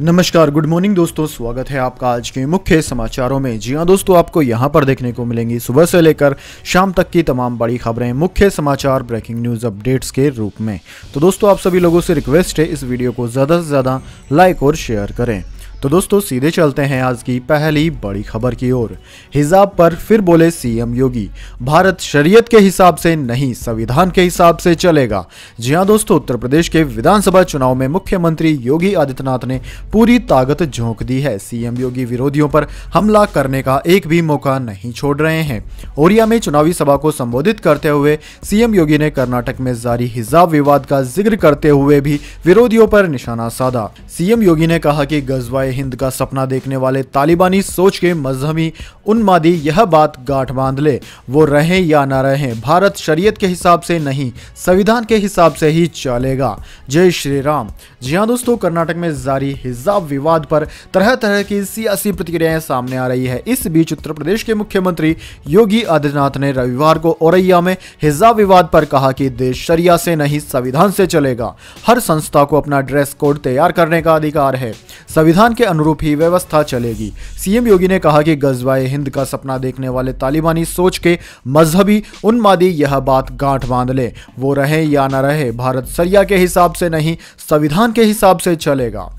नमस्कार good morning दोस्तों स्वागत है आपका आज के मुख्य समाचारों में जी हाँ दोस्तों आपको यहाँ पर देखने को मिलेंगी सुबह से लेकर शाम तक की तमाम बड़ी खबरें मुख्य समाचार ब्रेकिंग न्यूज अपडेट्स के रूप में तो दोस्तों आप सभी लोगों से रिक्वेस्ट है इस वीडियो को ज़्यादा से ज़्यादा लाइक और शेयर करें तो दोस्तों सीधे चलते हैं आज की पहली बड़ी खबर की ओर हिजाब पर फिर बोले सीएम योगी भारत शरीयत के हिसाब से नहीं संविधान के हिसाब से चलेगा जी हाँ दोस्तों उत्तर प्रदेश के विधानसभा चुनाव में मुख्यमंत्री योगी आदित्यनाथ ने पूरी ताकत झोंक दी है सीएम योगी विरोधियों पर हमला करने का एक भी मौका नहीं छोड़ रहे हैं ओरिया में चुनावी सभा को संबोधित करते हुए सीएम योगी ने कर्नाटक में जारी हिजाब विवाद का जिक्र करते हुए भी विरोधियों पर निशाना साधा सीएम योगी ने कहा की गजवाई आए हिंद का सपना देखने वाले तालिबानी सोच के मजहबी उन्मादी यह बात गांठ बांध ले वो रहें या ना रहें भारत शरीयत के हिसाब से नहीं संविधान के हिसाब से ही चलेगा जय श्री राम जी हाँ दोस्तों कर्नाटक में जारी हिजाब विवाद पर तरह तरह की सियासी प्रतिक्रियाएं सामने आ रही है इस बीच उत्तर प्रदेश के मुख्यमंत्री योगी आदित्यनाथ ने रविवार को औरैया में हिजाब विवाद पर कहा कि देश शरिया से नहीं संविधान से चलेगा हर संस्था को अपना ड्रेस कोड तैयार करने का अधिकार है संविधान के अनुरूप ही व्यवस्था चलेगी सीएम योगी ने कहा कि गजवाए हिंद का सपना देखने वाले तालिबानी सोच के मजहबी उन्मादी यह बात गांठ बांध ले वो रहे या न रहे भारत सरिया के हिसाब से नहीं संविधान के हिसाब से चलेगा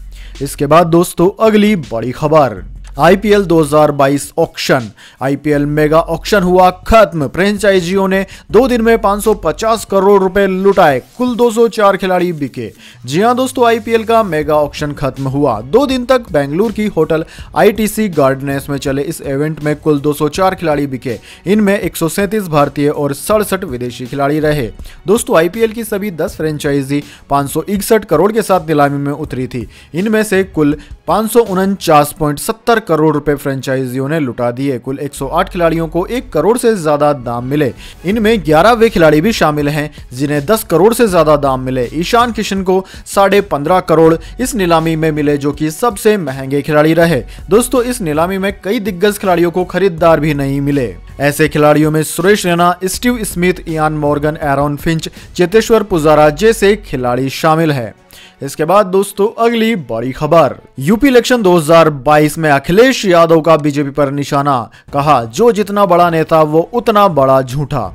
इसके बाद दोस्तों अगली बड़ी खबर IPL 2022 auction IPL mega auction हुआ खत्म फ्रेंचाइजियों ने दो दिन में 550 करोड़ रुपए लुटाए कुल 204 खिलाड़ी बिके जी हां दोस्तों आईपीएल का मेगा ऑक्शन खत्म हुआ दो दिन तक बेंगलुरु की होटल आईटीसी गार्डनेस में चले इस इवेंट में कुल 204 खिलाड़ी बिके इनमें एक भारतीय और सड़सठ विदेशी खिलाड़ी रहे दोस्तों आईपीएल की सभी दस फ्रेंचाइजी पांच करोड़ के साथ नीलामी में उतरी थी इनमें से कुल पाँच करोड़ रुपए फ्रेंचाइजियों ने लुटा दिए कुल 108 खिलाड़ियों को एक करोड़ से ज्यादा दाम मिले इनमें ग्यारह वे खिलाड़ी भी शामिल हैं जिन्हें 10 करोड़ से ज्यादा दाम मिले ईशान किशन को साढ़े पंद्रह करोड़ इस नीलामी में मिले जो कि सबसे महंगे खिलाड़ी रहे दोस्तों इस नीलामी में कई दिग्गज खिलाड़ियों को खरीदार भी नहीं मिले ऐसे खिलाड़ियों में Suresh Raina Steve Smith Eoin Morgan Aaron Finch Cheteshwar Pujara जैसे खिलाड़ी शामिल है इसके बाद दोस्तों अगली बड़ी खबर यूपी इलेक्शन 2022 में अखिलेश यादव का बीजेपी पर निशाना कहा जो जितना बड़ा नेता वो उतना बड़ा झूठा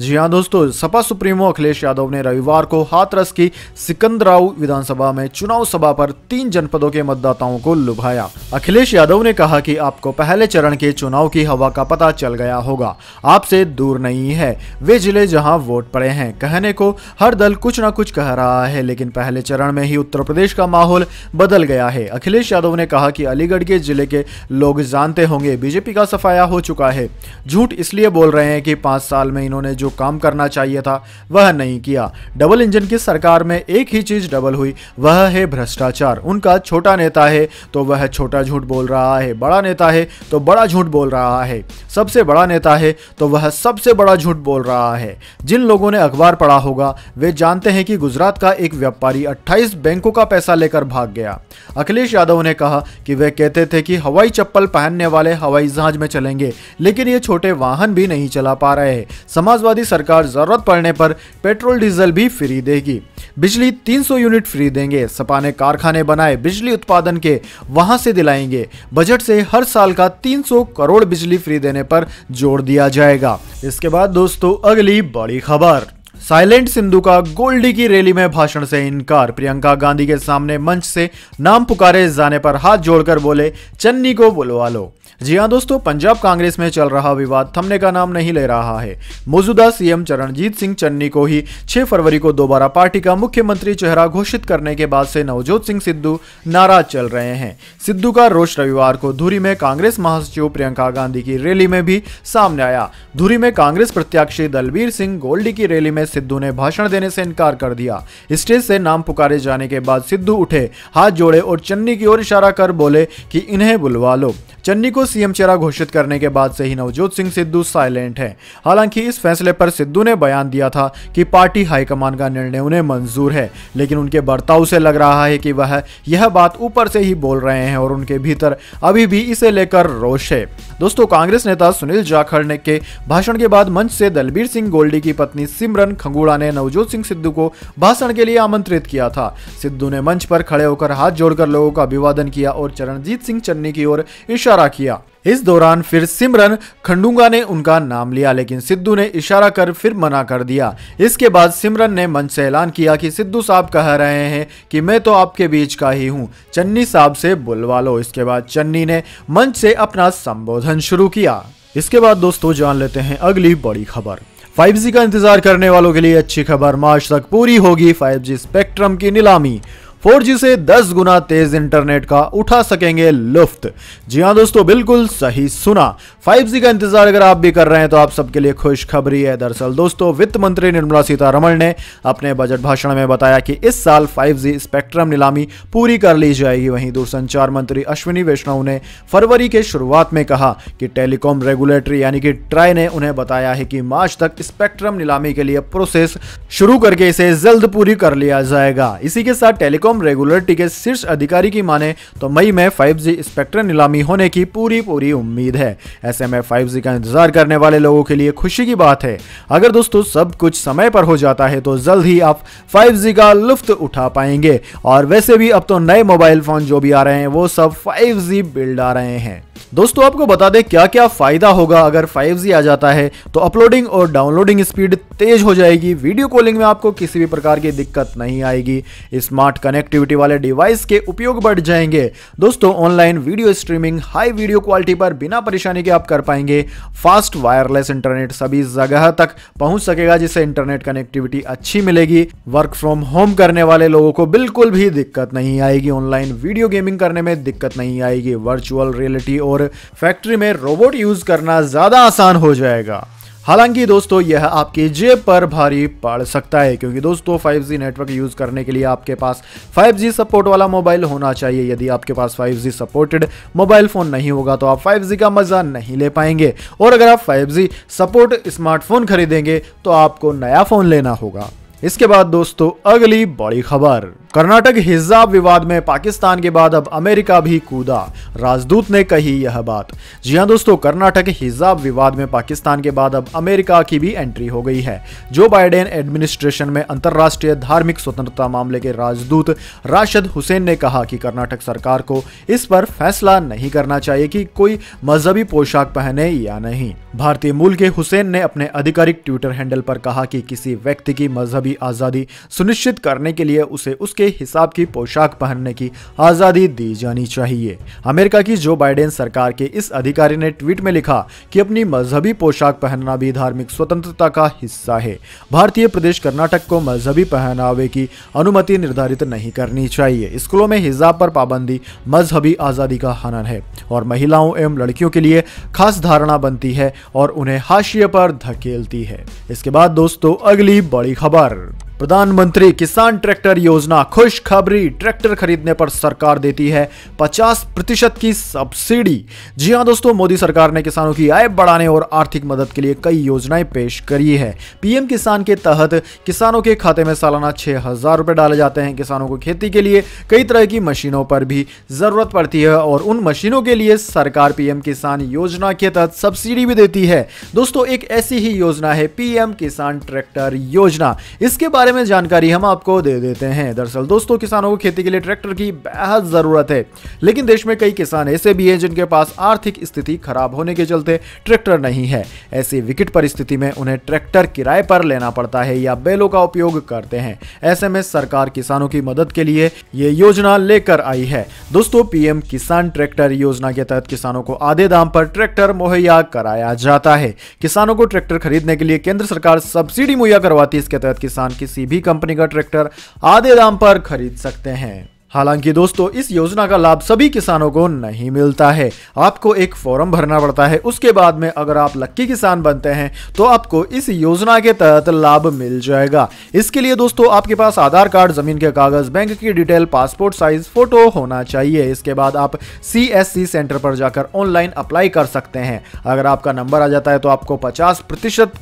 जी हाँ दोस्तों सपा सुप्रीमो अखिलेश यादव ने रविवार को हाथरस की सिकंदराव विधानसभा में चुनाव सभा पर तीन जनपदों के मतदाताओं को लुभाया अखिलेश यादव ने कहा कि आपको पहले चरण के चुनाव की हवा का पता चल गया होगा आपसे दूर नहीं है वे जिले जहाँ वोट पड़े हैं कहने को हर दल कुछ न कुछ कह रहा है लेकिन पहले चरण में ही उत्तर प्रदेश का माहौल बदल गया है अखिलेश यादव ने कहा कि अलीगढ़ के जिले के लोग जानते होंगे बीजेपी का सफाया हो चुका है झूठ इसलिए बोल रहे हैं कि पांच साल में इन्होंने उन्होंने जो काम करना चाहिए था वह नहीं किया डबल इंजन की सरकार में एक ही चीज डबल हुई वह है भ्रष्टाचार उनका छोटा नेता है तो वह छोटा झूठ बोल रहा है बड़ा नेता है तो बड़ा झूठ बोल रहा है सबसे बड़ा नेता है तो वह सबसे बड़ा झूठ बोल रहा है जिन लोगों ने अखबार पढ़ा होगा वे जानते हैं कि गुजरात का एक व्यापारी 28 बैंकों का पैसा लेकर भाग गया अखिलेश यादव ने कहा कि वे कहते थे कि हवाई चप्पल पहनने वाले हवाई जहाज में चलेंगे लेकिन ये छोटे वाहन भी नहीं चला पा रहे समाज समाजवादी सरकार जरूरत पड़ने पर पेट्रोल डीजल भी फ्री देगी बिजली 300 यूनिट फ्री देंगे सपा ने कारखाने बनाए बिजली उत्पादन के वहां से दिलाएंगे बजट से हर साल का 300 करोड़ बिजली फ्री देने पर जोर दिया जाएगा इसके बाद दोस्तों अगली बड़ी खबर साइलेंट सिंधु का गोल्डी की रैली में भाषण से इनकार प्रियंका गांधी के सामने मंच से नाम पुकारे जाने पर हाथ जोड़कर बोले चन्नी को बुलवा लो जी हाँ दोस्तों पंजाब कांग्रेस में चल रहा विवाद थमने का नाम नहीं ले रहा है मौजूदा सीएम चरणजीत सिंह चन्नी को ही 6 फरवरी को दोबारा पार्टी का मुख्यमंत्री चेहरा घोषित करने के बाद से नवजोत सिंह सिद्धू नाराज चल रहे हैं सिद्धू का रोष रविवार को धुरी में कांग्रेस महासचिव प्रियंका गांधी की रैली में भी सामने आया धुरी में कांग्रेस प्रत्याशी दलबीर सिंह गोल्डी की रैली में सिद्धू ने भाषण देने से इनकार कर दिया स्टेज से नाम पुकारे जाने के बाद सिद्धू उठे हाथ जोड़े और चन्नी की ओर इशारा कर बोले कि इन्हें बुलवा लो चन्नी को सीएम चेहरा घोषित करने के बाद से ही नवजोत सिंह सिद्धू साइलेंट हैं हालांकि इस फैसले पर सिद्धू ने बयान दिया था कि पार्टी हाईकमान का निर्णय उन्हें मंजूर है लेकिन उनके बर्ताव से लग रहा है कि वह यह बात ऊपर से ही बोल रहे हैं और उनके भीतर अभी भी इसे लेकर रोष है दोस्तों कांग्रेस नेता सुनील जाखड़ ने के भाषण के बाद मंच से दलबीर सिंह गोल्डी की पत्नी सिमरन खंगूड़ा ने नवजोत सिंह सिद्धू को भाषण के लिए आमंत्रित किया था सिद्धू ने मंच पर खड़े होकर हाथ जोड़कर लोगों का अभिवादन किया और चरणजीत सिंह चन्नी की ओर इशारा किया इस दौरान फिर सिमरन खंडूंगा ने उनका नाम लिया लेकिन सिद्धू ने इशारा कर फिर मना कर दिया इसके बाद सिमरन ने मंच से ऐलान किया कि सिद्धू साहब कह रहे हैं कि मैं तो आपके बीच का ही हूं चन्नी साहब से बुलवा लो इसके बाद चन्नी ने मंच से अपना संबोधन शुरू किया इसके बाद दोस्तों जान लेते हैं अगली बड़ी खबर जी का इंतजार करने वालों के लिए अच्छी खबर मार्च तक पूरी होगी जी स्पेक्ट्रम की नीलामी 4G से 10 गुना तेज इंटरनेट का उठा सकेंगे लुफ्त जी हाँ दोस्तों बिल्कुल सही सुना 5G का इंतजार अगर आप भी कर रहे हैं तो आप सबके लिए खुशखबरी है दरअसल दोस्तों वित्त मंत्री निर्मला सीतारमण ने अपने बजट भाषण में बताया कि इस साल 5G स्पेक्ट्रम नीलामी पूरी कर ली जाएगी वहीं दूरसंचार मंत्री अश्विनी वैष्णव ने फरवरी के शुरुआत में कहा कि टेलीकॉम रेगुलेटरी यानी कि ट्राई ने उन्हें बताया है कि मार्च तक स्पेक्ट्रम नीलामी के लिए प्रोसेस शुरू करके इसे जल्द पूरी कर लिया जाएगा इसी के साथ टेलीकॉम टेलीकॉम रेगुलेटरी के शीर्ष अधिकारी की माने तो मई में 5G स्पेक्ट्रम नीलामी होने की पूरी पूरी उम्मीद है ऐसे में 5G का इंतजार करने वाले लोगों के लिए खुशी की बात है अगर दोस्तों सब कुछ समय पर हो जाता है तो जल्द ही आप 5G का लुफ्त उठा पाएंगे और वैसे भी अब तो नए मोबाइल फोन जो भी आ रहे हैं वो सब 5G बिल्ड आ रहे हैं दोस्तों आपको बता दें क्या क्या फ़ायदा होगा अगर 5G आ जाता है तो अपलोडिंग और डाउनलोडिंग स्पीड तेज़ हो जाएगी वीडियो कॉलिंग में आपको किसी भी प्रकार की दिक्कत नहीं आएगी स्मार्ट कनेक्टिविटी वाले डिवाइस के उपयोग बढ़ जाएंगे दोस्तों online video streaming high video quality पर बिना परेशानी के आप कर पाएंगे फास्ट वायरलेस इंटरनेट सभी जगह तक पहुंच सकेगा जिससे इंटरनेट कनेक्टिविटी अच्छी मिलेगी वर्क फ्रॉम होम करने वाले लोगों को बिल्कुल भी दिक्कत नहीं आएगी ऑनलाइन वीडियो गेमिंग करने में दिक्कत नहीं आएगी वर्चुअल रियलिटी और और फैक्ट्री में रोबोट यूज़ करना ज़्यादा आसान हो जाएगा हालांकि दोस्तों यह आपकी जेब पर भारी पड़ सकता है क्योंकि दोस्तों 5G नेटवर्क यूज़ करने के लिए आपके पास 5G सपोर्ट वाला मोबाइल होना चाहिए यदि आपके पास 5G सपोर्टेड मोबाइल फ़ोन नहीं होगा तो आप 5G का मज़ा नहीं ले पाएंगे और अगर आप 5G सपोर्ट स्मार्टफोन खरीदेंगे तो आपको नया फ़ोन लेना होगा इसके बाद दोस्तों अगली बड़ी खबर कर्नाटक हिजाब विवाद में पाकिस्तान के बाद अब अमेरिका भी कूदा राजदूत ने कही यह बात जी हाँ दोस्तों कर्नाटक हिजाब विवाद में पाकिस्तान के बाद अब अमेरिका की भी एंट्री हो गई है जो बाइडेन एडमिनिस्ट्रेशन में अंतर्राष्ट्रीय धार्मिक स्वतंत्रता मामले के राजदूत राशद हुसैन ने कहा कि कर्नाटक सरकार को इस पर फैसला नहीं करना चाहिए कि कोई मजहबी पोशाक पहने या नहीं भारतीय मूल के हुसैन ने अपने आधिकारिक ट्विटर हैंडल पर कहा कि किसी व्यक्ति की मजहबी भी आज़ादी सुनिश्चित करने के लिए उसे उसके हिसाब की पोशाक पहनने की आज़ादी दी जानी चाहिए अमेरिका की जो बाइडेन सरकार के इस अधिकारी ने ट्वीट में लिखा कि अपनी मजहबी पोशाक पहनना भी धार्मिक स्वतंत्रता का हिस्सा है भारतीय प्रदेश कर्नाटक को मजहबी पहनावे की अनुमति निर्धारित नहीं करनी चाहिए स्कूलों में हिजाब पर पाबंदी मजहबी आज़ादी का हनन है और महिलाओं एवं लड़कियों के लिए खास धारणा बनती है और उन्हें हाशिए पर धकेलती है इसके बाद दोस्तों अगली बड़ी खबर प्रधानमंत्री किसान ट्रैक्टर योजना खुशखबरी ट्रैक्टर खरीदने पर सरकार देती है 50 प्रतिशत की सब्सिडी जी हां दोस्तों मोदी सरकार ने किसानों की आय बढ़ाने और आर्थिक मदद के लिए कई योजनाएं पेश करी है पीएम किसान के तहत किसानों के खाते में सालाना छह हजार रुपए डाले जाते हैं किसानों को खेती के लिए कई तरह की मशीनों पर भी जरूरत पड़ती है और उन मशीनों के लिए सरकार पीएम किसान योजना के तहत सब्सिडी भी देती है दोस्तों एक ऐसी ही योजना है पीएम किसान ट्रैक्टर योजना इसके बारे बारे में जानकारी हम आपको दे देते हैं दरअसल दोस्तों किसानों को खेती के लिए ट्रैक्टर की बेहद ज़रूरत है लेकिन देश में कई किसान ऐसे भी हैं जिनके पास आर्थिक स्थिति खराब होने के चलते ट्रैक्टर नहीं है ऐसी विकट परिस्थिति में उन्हें ट्रैक्टर किराए पर लेना पड़ता है या बैलों का उपयोग करते हैं ऐसे में सरकार किसानों की मदद के लिए ये योजना लेकर आई है दोस्तों पीएम किसान ट्रैक्टर योजना के तहत किसानों को आधे दाम पर ट्रैक्टर मुहैया कराया जाता है किसानों को ट्रैक्टर खरीदने के लिए केंद्र सरकार सब्सिडी मुहैया करवाती है इसके तहत किसान किसी किसी भी कंपनी का ट्रैक्टर आधे दाम पर खरीद सकते हैं हालांकि दोस्तों इस योजना का लाभ सभी किसानों को नहीं मिलता है आपको एक फॉर्म भरना पड़ता है उसके बाद में अगर आप लक्की किसान बनते हैं तो आपको इस योजना के तहत लाभ मिल जाएगा इसके लिए दोस्तों आपके पास आधार कार्ड जमीन के कागज बैंक की डिटेल पासपोर्ट साइज फोटो होना चाहिए इसके बाद आप सी सेंटर पर जाकर ऑनलाइन अप्लाई कर सकते हैं अगर आपका नंबर आ जाता है तो आपको पचास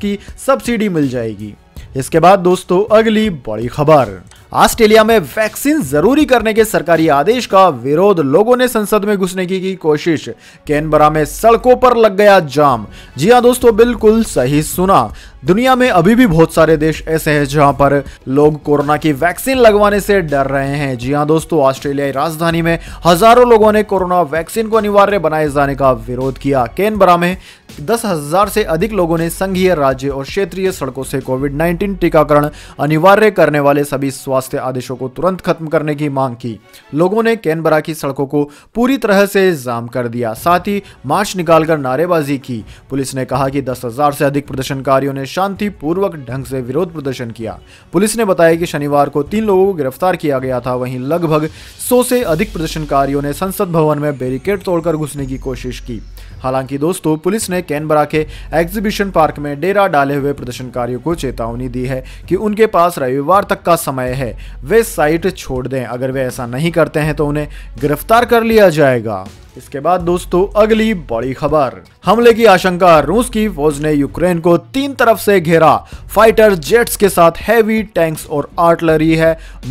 की सब्सिडी मिल जाएगी इसके बाद दोस्तों अगली बड़ी खबर ऑस्ट्रेलिया में वैक्सीन जरूरी करने के सरकारी आदेश का विरोध लोगों ने संसद में घुसने की, की कोशिश कैनबरा में सड़कों पर लग गया जाम जी हाँ दोस्तों बिल्कुल सही सुना दुनिया में अभी भी बहुत सारे देश ऐसे हैं जहां पर लोग कोरोना की वैक्सीन लगवाने से डर रहे हैं जी हाँ दोस्तों ऑस्ट्रेलियाई राजधानी में हजारों लोगों ने कोरोना वैक्सीन को अनिवार्य बनाए जाने का विरोध किया कैनबरा में दस हजार से अधिक लोगों ने संघीय राज्य और क्षेत्रीय सड़कों से कोविड 19 टीकाकरण अनिवार्य करने वाले सभी स्वास्थ्य स्वास्थ्य आदेशों को तुरंत खत्म करने की मांग की लोगों ने कैनबरा की सड़कों को पूरी तरह से जाम कर दिया साथ ही मार्च निकालकर नारेबाजी की पुलिस ने कहा कि दस हजार से अधिक प्रदर्शनकारियों ने शांतिपूर्वक ढंग से विरोध प्रदर्शन किया पुलिस ने बताया कि शनिवार को तीन लोगों को गिरफ्तार किया गया था वहीं लगभग सौ से अधिक प्रदर्शनकारियों ने संसद भवन में बैरिकेड तोड़कर घुसने की कोशिश की हालांकि दोस्तों पुलिस ने कैनबरा के एग्जीबिशन पार्क में डेरा डाले हुए प्रदर्शनकारियों को चेतावनी दी है कि उनके पास रविवार तक का समय है है वे साइट छोड़ दें अगर वे ऐसा नहीं करते हैं तो उन्हें गिरफ्तार कर लिया जाएगा इसके बाद दोस्तों अगली बड़ी खबर हमले की आशंका रूस की फौज ने यूक्रेन को तीन तरफ से घेरा फाइटर जेट्स के साथ हैवी टैंक्स और आर्टलरी है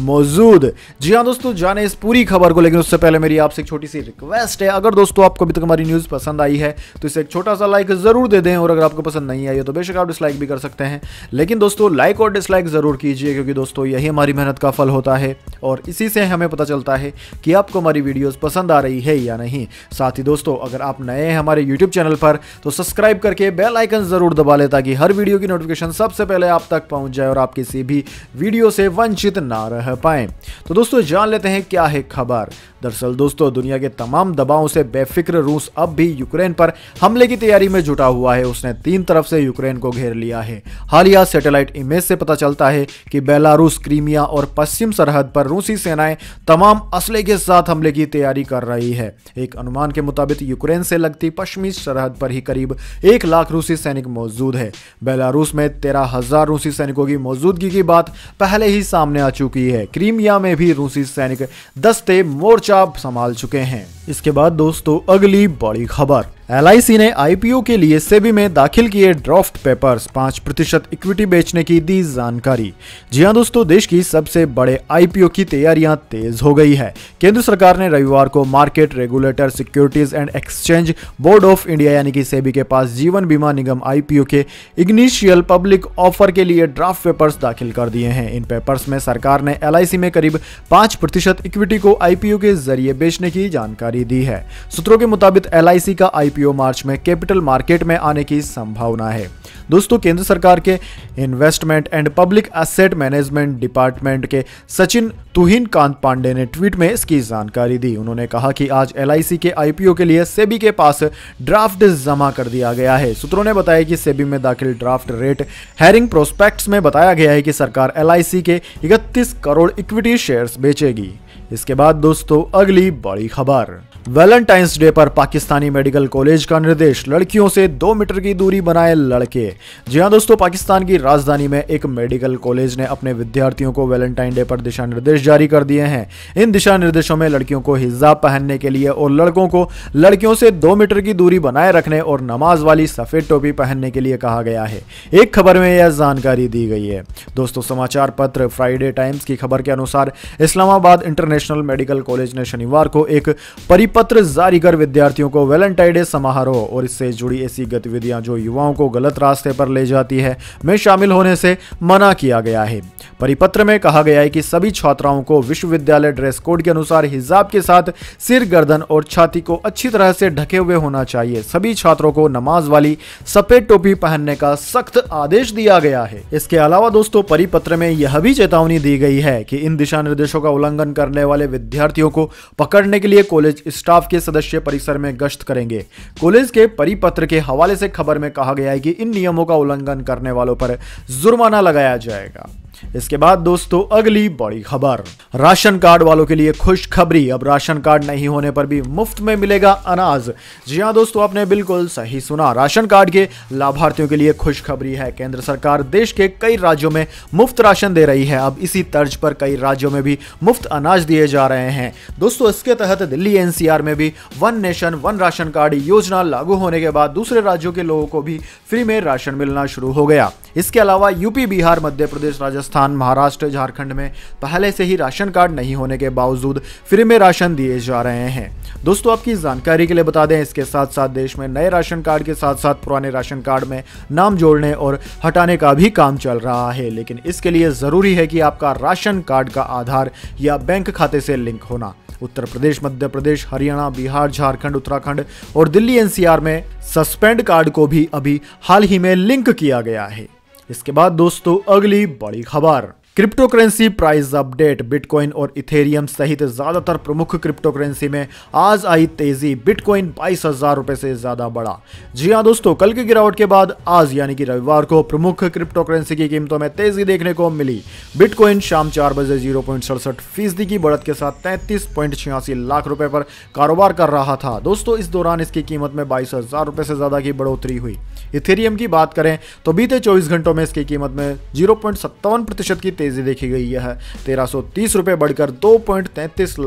मौजूद जी हाँ दोस्तों जाने इस पूरी खबर को लेकिन उससे पहले मेरी आपसे एक छोटी सी रिक्वेस्ट है अगर दोस्तों आपको अभी तक हमारी न्यूज पसंद आई है तो इसे एक छोटा सा लाइक जरूर दे दें और अगर आपको पसंद नहीं आई है तो बेशक आप डिसलाइक भी कर सकते हैं लेकिन दोस्तों लाइक और डिसलाइक जरूर कीजिए क्योंकि दोस्तों यही हमारी मेहनत का फल होता है और इसी से हमें पता चलता है कि आपको हमारी वीडियोज पसंद आ रही है या नहीं साथ ही दोस्तों अगर आप नए हैं हमारे YouTube चैनल पर तो सब्सक्राइब करके बेल आइकन ज़रूर दबा लें ताकि हर वीडियो की नोटिफिकेशन सबसे पहले आप तक पहुंच जाए और आप किसी भी वीडियो से वंचित ना रह पाए तो दोस्तों जान लेते हैं क्या है खबर दरअसल दोस्तों दुनिया के तमाम दबावों से बेफिक्र रूस अब भी यूक्रेन पर हमले की तैयारी में जुटा हुआ है उसने तीन तरफ से यूक्रेन को घेर लिया है हालिया सैटेलाइट इमेज से पता चलता है कि बेलारूस क्रीमिया और पश्चिम सरहद पर रूसी सेनाएं तमाम असले के साथ हमले की तैयारी कर रही है एक अनुमान के मुताबिक यूक्रेन से लगती पश्चिमी सरहद पर ही करीब एक लाख रूसी सैनिक मौजूद है बेलारूस में तेरह हजार रूसी सैनिकों की मौजूदगी की बात पहले ही सामने आ चुकी है क्रीमिया में भी रूसी सैनिक दस्ते मोर्चा संभाल चुके हैं इसके बाद दोस्तों अगली बड़ी खबर एल ने आईपीओ के लिए सेबी में दाखिल किए ड्राफ्ट पेपर्स पांच प्रतिशत इक्विटी बेचने की दी जानकारी जी हां दोस्तों देश की सबसे बड़े आईपीओ की तैयारियां तेज हो गई है केंद्र सरकार ने रविवार को market regulator securities and exchange board of India यानी कि सेबी के पास जीवन बीमा निगम आईपीओ के इग्निशियल पब्लिक ऑफर के लिए ड्राफ्ट पेपर्स दाखिल कर दिए हैं इन पेपर्स में सरकार ने एल में करीब पांच प्रतिशत इक्विटी को आईपीओ के जरिए बेचने की जानकारी दी है सूत्रों के मुताबिक एल का आई आईपीओ मार्च में कैपिटल मार्केट में आने की संभावना है दोस्तों केंद्र सरकार के investment and public asset management department के सचिन तुहिन कांत पांडे ने ट्वीट में इसकी जानकारी दी उन्होंने कहा कि आज एल के आईपीओ के लिए सेबी के पास ड्राफ्ट जमा कर दिया गया है सूत्रों ने बताया कि सेबी में दाखिल ड्राफ्ट रेट हैरिंग प्रोस्पेक्ट्स में बताया गया है कि सरकार एल के इकतीस करोड़ इक्विटी शेयर्स बेचेगी इसके बाद दोस्तों अगली बड़ी खबर वैलेंटाइंस डे पर पाकिस्तानी मेडिकल कॉलेज का निर्देश लड़कियों से दो मीटर की दूरी बनाए लड़के जी हाँ दोस्तों पाकिस्तान की राजधानी में एक मेडिकल कॉलेज ने अपने विद्यार्थियों को वैलेंटाइन डे पर दिशा निर्देश जारी कर दिए हैं इन दिशा निर्देशों में लड़कियों को हिजाब पहनने के लिए और लड़कों को लड़कियों से दो मीटर की दूरी बनाए रखने और नमाज वाली सफ़ेद टोपी पहनने के लिए कहा गया है एक खबर में यह जानकारी दी गई है दोस्तों समाचार पत्र फ्राइडे टाइम्स की खबर के अनुसार इस्लामाबाद इंटरनेशनल मेडिकल कॉलेज ने शनिवार को एक परिपक्ष पत्र जारी कर विद्यार्थियों को वैलेंटाइन डे समारोह और इससे जुड़ी ऐसी गतिविधियां जो युवाओं को गलत रास्ते पर ले जाती है में शामिल होने से मना किया गया है परिपत्र में कहा गया है कि सभी छात्राओं को विश्वविद्यालय ड्रेस कोड के अनुसार हिजाब के साथ सिर गर्दन और छाती को अच्छी तरह से ढके हुए होना चाहिए सभी छात्रों को नमाज वाली सफेद टोपी पहनने का सख्त आदेश दिया गया है इसके अलावा दोस्तों परिपत्र में यह भी चेतावनी दी गई है कि इन दिशा निर्देशों का उल्लंघन करने वाले विद्यार्थियों को पकड़ने के लिए कॉलेज स्टाफ के सदस्य परिसर में गश्त करेंगे कॉलेज के परिपत्र के हवाले से खबर में कहा गया है कि इन नियमों का उल्लंघन करने वालों पर जुर्माना लगाया जाएगा इसके बाद दोस्तों अगली बड़ी खबर राशन कार्ड वालों के लिए खुशखबरी अब राशन कार्ड नहीं होने पर भी मुफ्त में मिलेगा अनाज जी हाँ दोस्तों आपने बिल्कुल सही सुना राशन कार्ड के लाभार्थियों के लिए खुशखबरी है केंद्र सरकार देश के कई राज्यों में मुफ्त राशन दे रही है अब इसी तर्ज पर कई राज्यों में भी मुफ्त अनाज दिए जा रहे हैं दोस्तों इसके तहत दिल्ली एनसीआर में भी one nation one ration card योजना लागू होने के बाद दूसरे राज्यों के लोगों को भी फ्री में राशन मिलना शुरू हो गया इसके अलावा यूपी बिहार मध्य प्रदेश राजस्थान महाराष्ट्र झारखंड में पहले से ही राशन कार्ड नहीं होने के बावजूद फ्री में राशन दिए जा रहे हैं दोस्तों आपकी जानकारी के लिए बता दें इसके साथ साथ देश में नए राशन कार्ड के साथ साथ पुराने राशन कार्ड में नाम जोड़ने और हटाने का भी काम चल रहा है लेकिन इसके लिए ज़रूरी है कि आपका राशन कार्ड का आधार या बैंक खाते से लिंक होना उत्तर प्रदेश मध्य प्रदेश हरियाणा बिहार झारखंड उत्तराखंड और दिल्ली एनसीआर में सस्पेंड कार्ड को भी अभी हाल ही में लिंक किया गया है इसके बाद दोस्तों अगली बड़ी खबर cryptocurrency price update bitcoin और इथेरियम सहित ज़्यादातर प्रमुख क्रिप्टो करेंसी में आज आई तेज़ी बिटकॉइन बाईस हज़ार रुपए से ज़्यादा बढ़ा जी हाँ दोस्तों कल की गिरावट के बाद आज यानी कि रविवार को प्रमुख क्रिप्टोकरेंसी करेंसी की कीमतों में तेज़ी देखने को मिली बिटकॉइन शाम चार बजे जीरो पॉइंट सड़सठ फीसदी की बढ़त के साथ तैंतीस पॉइंट छियासी लाख रुपए पर कारोबार कर रहा था दोस्तों इस दौरान इसकी कीमत में बाईस हज़ार से ज़्यादा की बढ़ोतरी हुई इथेरियम की बात करें तो बीते चौबीस घंटों में इसकी कीमत में जीरो पॉइंट सत्तावन प्रतिशत की तेज़ी देखी गई है तेरह सौ बढ़कर दो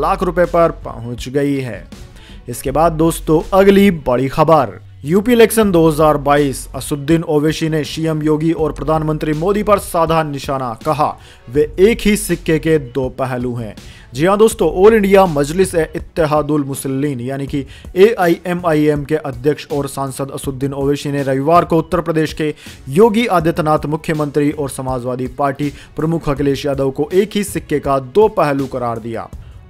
लाख रुपए पर पहुंच गई है इसके बाद दोस्तों अगली बड़ी खबर यूपी इलेक्शन 2022 असुद्दीन ओवैसी ने सीएम योगी और प्रधानमंत्री मोदी पर साधा निशाना कहा वे एक ही सिक्के के दो पहलू हैं जी हाँ दोस्तों ऑल इंडिया मजलिस इतिहादुल मुसलिन यानी कि एआईएमआईएम के अध्यक्ष और सांसद असुद्दीन ओवैसी ने रविवार को उत्तर प्रदेश के योगी आदित्यनाथ मुख्यमंत्री और समाजवादी पार्टी प्रमुख अखिलेश यादव को एक ही सिक्के का दो पहलू करार दिया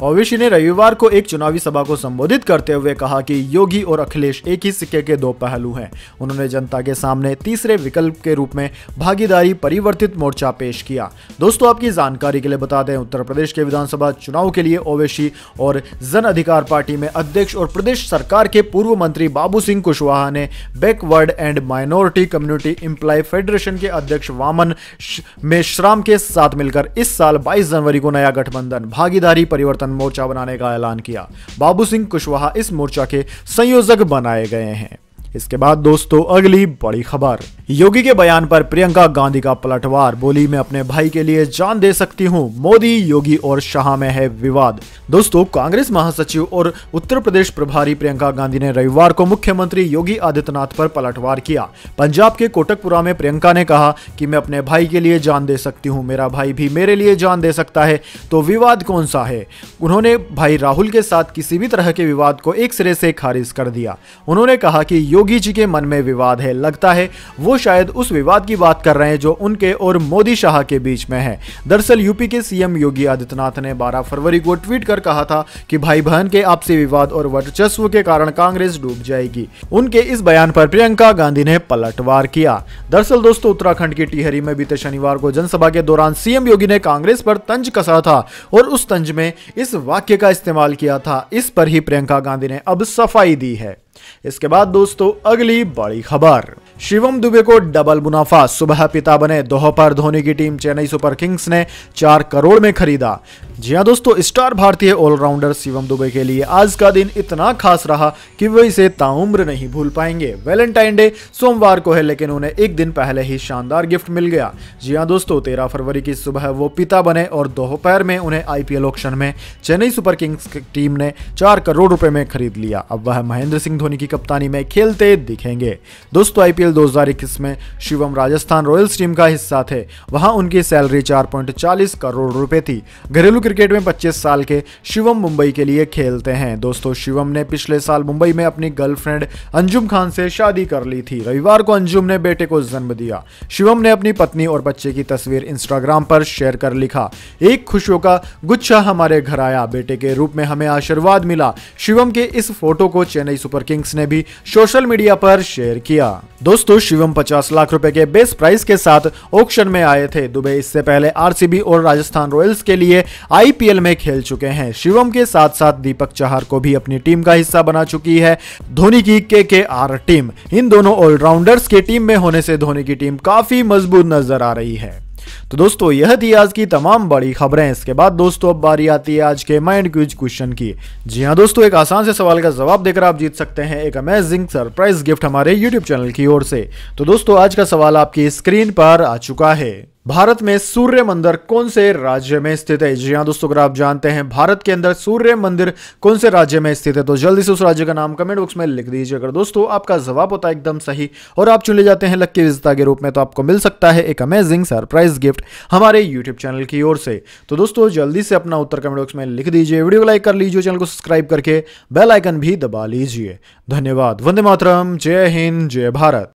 ओवैसी ने रविवार को एक चुनावी सभा को संबोधित करते हुए कहा कि योगी और अखिलेश एक ही सिक्के के दो पहलू हैं उन्होंने जनता के सामने तीसरे विकल्प के रूप में भागीदारी परिवर्तित मोर्चा पेश किया दोस्तों आपकी जानकारी के लिए बता दें उत्तर प्रदेश के विधानसभा चुनाव के लिए ओवैसी और जन अधिकार पार्टी में अध्यक्ष और प्रदेश सरकार के पूर्व मंत्री बाबू सिंह कुशवाहा ने backward and minority community employee federation के अध्यक्ष वामन मेश्राम के साथ मिलकर इस साल बाईस जनवरी को नया गठबंधन भागीदारी परिवर्तन किसान मोर्चा बनाने का ऐलान किया बाबू सिंह कुशवाहा इस मोर्चा के संयोजक बनाए गए हैं इसके बाद दोस्तों अगली बड़ी खबर योगी के बयान पर प्रियंका गांधी का पलटवार बोली मैं अपने भाई के लिए जान दे सकती हूं मोदी योगी और शाह में है विवाद दोस्तों कांग्रेस महासचिव और उत्तर प्रदेश प्रभारी प्रियंका गांधी ने रविवार को मुख्यमंत्री योगी आदित्यनाथ पर पलटवार किया पंजाब के कोटकपुरा में प्रियंका ने कहा कि मैं अपने भाई के लिए जान दे सकती हूँ मेरा भाई भी मेरे लिए जान दे सकता है तो विवाद कौन सा है उन्होंने भाई राहुल के साथ किसी भी तरह के विवाद को एक सिरे से खारिज कर दिया उन्होंने कहा कि योगी जी के मन में विवाद है लगता है वो शायद उस विवाद की बात कर रहे हैं जो उनके और मोदी शाह के बीच में है दरअसल यूपी के सीएम योगी आदित्यनाथ ने 12 फरवरी को ट्वीट कर कहा था कि भाई बहन के आपसी विवाद और वर्चस्व के कारण कांग्रेस डूब जाएगी उनके इस बयान पर प्रियंका गांधी ने पलटवार किया दरअसल दोस्तों उत्तराखंड की टिहरी में बीते शनिवार को जनसभा के दौरान सीएम योगी ने कांग्रेस पर तंज कसा था और उस तंज में इस वाक्य का इस्तेमाल किया था इस पर ही प्रियंका गांधी ने अब सफाई दी है इसके बाद दोस्तों अगली बड़ी खबर शिवम दुबे को डबल मुनाफा सुबह पिता बने दोहपर धोनी की टीम चेन्नई सुपर किंग्स ने चार करोड़ में खरीदा जी हाँ दोस्तों स्टार भारतीय ऑलराउंडर शिवम दुबे के लिए आज का दिन इतना खास रहा कि वे इसे ताउम्र नहीं भूल पाएंगे वैलेंटाइन डे सोमवार को है लेकिन उन्हें एक दिन पहले ही शानदार गिफ्ट मिल गया जी हाँ दोस्तों 13 फरवरी की सुबह वो पिता बने और दोपहर में उन्हें आईपीएल ऑक्शन में चेन्नई सुपर किंग्स की टीम ने चार करोड़ रुपए में खरीद लिया अब वह महेंद्र सिंह धोनी की कप्तानी में खेलते दिखेंगे दोस्तों आईपीएल 2021 में शिवम राजस्थान रॉयल्स टीम का हिस्सा थे वहां उनकी सैलरी चार करोड़ रुपए थी घरेलू क्रिकेट में 25 साल के शिवम मुंबई के लिए खेलते हैं दोस्तों शिवम ने पिछले साल मुंबई में अपनी गर्लफ्रेंड अंजुम खान से शादी कर ली थी रविवार को अंजुम ने बेटे को जन्म दिया शिवम ने अपनी पत्नी और बच्चे की तस्वीर इंस्टाग्राम पर शेयर कर लिखा एक खुशियों का गुच्छा हमारे घर आया बेटे के रूप में हमें आशीर्वाद मिला शिवम के इस फोटो को चेन्नई सुपर किंग्स ने भी सोशल मीडिया पर शेयर किया दोस्तों शिवम 50 लाख रुपए के बेस प्राइस के साथ ऑक्शन में आए थे दुबई इससे पहले आरसीबी और राजस्थान रॉयल्स के लिए आईपीएल में खेल चुके हैं शिवम के साथ साथ दीपक चहार को भी अपनी टीम का हिस्सा बना चुकी है धोनी की के के आर टीम इन दोनों ऑलराउंडर्स के टीम में होने से धोनी की टीम काफी मजबूत नजर आ रही है तो दोस्तों यह थी आज की तमाम बड़ी खबरें इसके बाद दोस्तों अब बारी आती है आज के माइंड क्विज क्वेश्चन की जी हाँ दोस्तों एक आसान से सवाल का जवाब देकर आप जीत सकते हैं एक अमेजिंग सरप्राइज गिफ्ट हमारे यूट्यूब चैनल की ओर से तो दोस्तों आज का सवाल आपकी स्क्रीन पर आ चुका है भारत में सूर्य मंदिर कौन से राज्य में स्थित है जी हाँ दोस्तों अगर आप जानते हैं भारत के अंदर सूर्य मंदिर कौन से राज्य में स्थित है तो जल्दी से उस राज्य का नाम कमेंट बॉक्स में लिख दीजिए अगर दोस्तों आपका जवाब होता है एकदम सही और आप चुने जाते हैं लक्की विजेता के रूप में तो आपको मिल सकता है एक अमेजिंग सरप्राइज गिफ्ट गिफ्ट हमारे यूट्यूब चैनल की ओर से तो दोस्तों जल्दी से अपना उत्तर कमेंट बॉक्स में लिख दीजिए वीडियो को लाइक कर लीजिए चैनल को सब्सक्राइब करके बेल आइकन भी दबा लीजिए धन्यवाद वंदे मातरम जय हिंद जय भारत